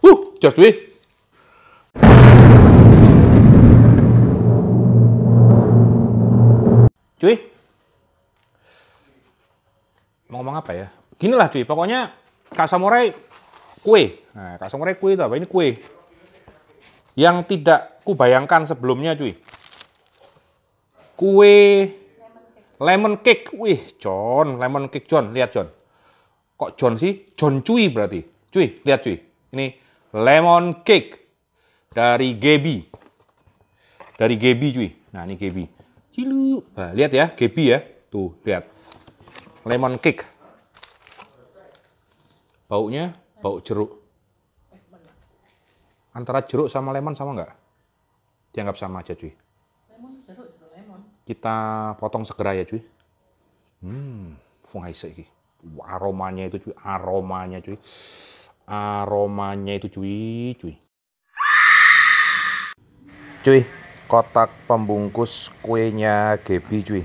Uh, just wait. Cuy, mau ngomong apa ya? Gini lah cuy, pokoknya Kak Samurai kue. Nah, Kak kue itu apa? Ini kue. Yang tidak kubayangkan sebelumnya cuy. Kue lemon cake. Wih, John, lemon cake John. Lihat John. Kok John sih? John Cui berarti. Cui, lihat cuy Ini lemon cake dari Gebi. Dari Gebi cuy Nah, ini Gebi. Cilu. Nah, lihat ya, Gebi ya. Tuh, lihat. Lemon cake. Baunya bau jeruk. Antara jeruk sama lemon sama nggak? Dianggap sama aja, cuy. Kita potong segera ya, cuy. Hmm, fungai ini aromanya itu cuy aromanya cuy aromanya itu cuy cuy cuy kotak pembungkus kuenya Gebi cuy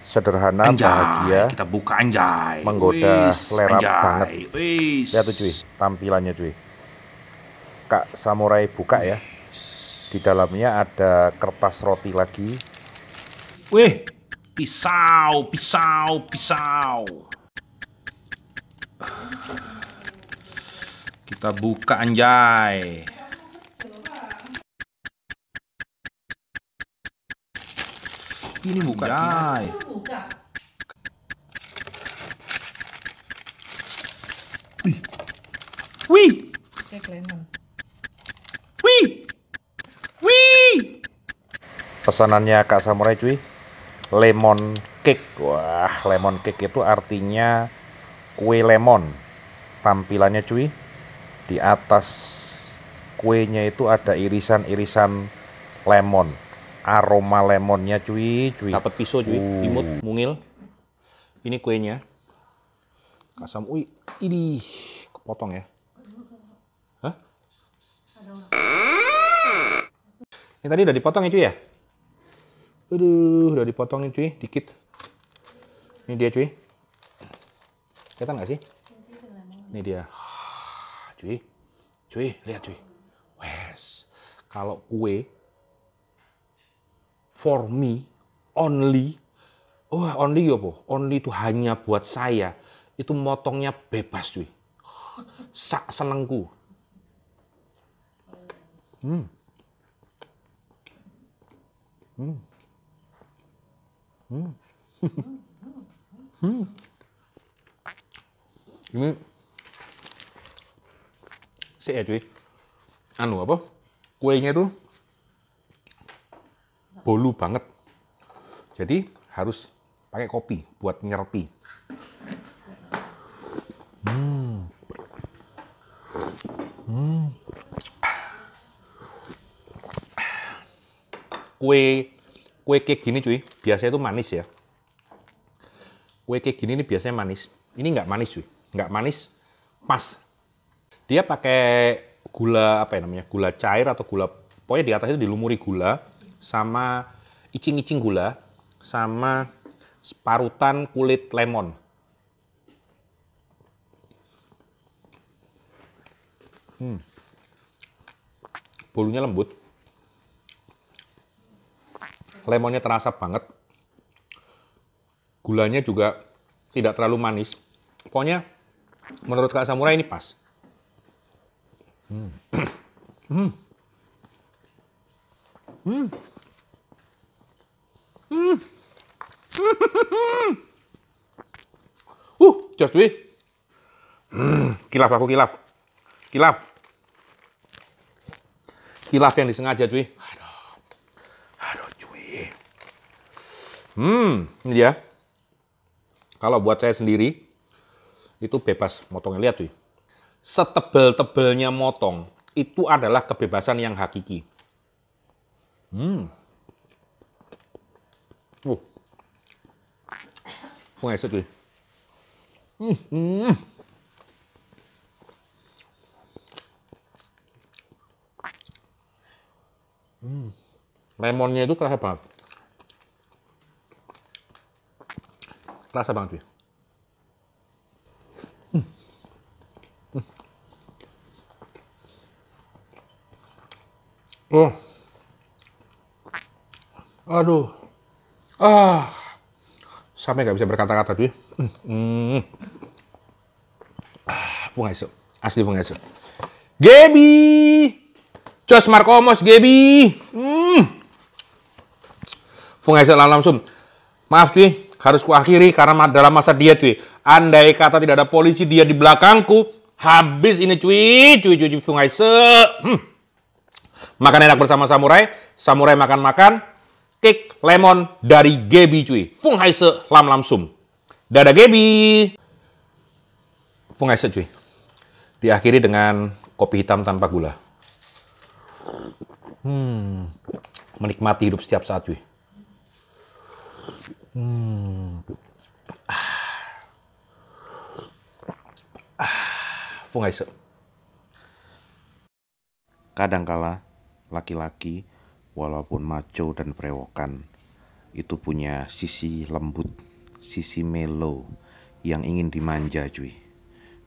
sederhana anjay, bahagia kita buka anjay menggoda selera banget Wis. lihat tuh cuy tampilannya cuy kak samurai buka ya di dalamnya ada kertas roti lagi wih pisau pisau pisau Kita buka anjay. Ini buka anjay. Wih. Wih. Wih. Pesanannya Kak Samurai cuy. Lemon cake. Wah, lemon cake itu artinya kue lemon. Tampilannya cuy di atas kuenya itu ada irisan-irisan lemon aroma lemonnya cuy cuy dapat pisau cuy uh. imut mungil ini kuenya kasam ui ini kepotong ya Hah? ini tadi udah dipotong ya cuy ya aduh udah dipotong nih cuy dikit ini dia cuy kita nggak sih ini dia cuy cuy lihat cuy wes kalau kue for me only wah oh, only yo po only itu hanya buat saya itu motongnya bebas cuy sak senengku hmm hmm hmm hmm, hmm. ini ya cuy anu apa kuenya itu bolu banget jadi harus pakai kopi buat nyerpi hmm. Hmm. kue kue kayak gini cuy biasanya itu manis ya kue kayak gini ini biasanya manis ini nggak manis cuy nggak manis pas dia pakai gula apa ya namanya gula cair atau gula pokoknya di atas itu dilumuri gula sama icing-icing gula sama separutan kulit lemon hmm. bolunya lembut lemonnya terasa banget gulanya juga tidak terlalu manis pokoknya menurut Kak Samurai ini pas Hmm. Hmm. Hmm. Hmm. Uh, jos cuy. Hmm, hmm. kilaf aku kilaf. Kilaf. Kilaf yang disengaja cuy. Aduh. Aduh cuy. Hmm, ini dia. Kalau buat saya sendiri itu bebas motongnya lihat cuy setebel-tebelnya motong itu adalah kebebasan yang hakiki. Hmm. Uh. Pengeset Hmm. Hmm. Lemonnya itu terasa banget. Terasa banget, ya. Aduh. Ah. Sampai nggak bisa berkata-kata tuh. Hmm. Ah, fungeso. Asli fungeso. Gebi. Jos Markomos Gebi. Hmm. Fungeso langsung. Maaf cuy, harus kuakhiri karena dalam masa diet cuy. Andai kata tidak ada polisi dia di belakangku, habis ini cuy, cuy cuy cuy se. Hmm. Makan enak bersama samurai, samurai makan-makan, cake lemon dari Gebi cuy. Fung Hai Se Lam Lam Sum. Dadah Gebi. Fung Hai Se cuy. Diakhiri dengan kopi hitam tanpa gula. Hmm. Menikmati hidup setiap saat cuy. Hmm. Ah. Ah, Fung Hai Se. Kadangkala laki-laki walaupun maco dan brewokan, itu punya sisi lembut, sisi melo yang ingin dimanja cuy.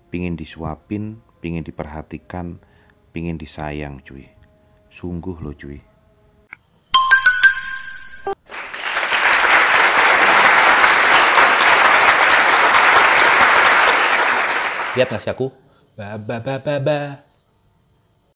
Pingin disuapin, pingin diperhatikan, pingin disayang cuy. Sungguh lo cuy. Lihat ngasih aku. Ba ba ba ba ba.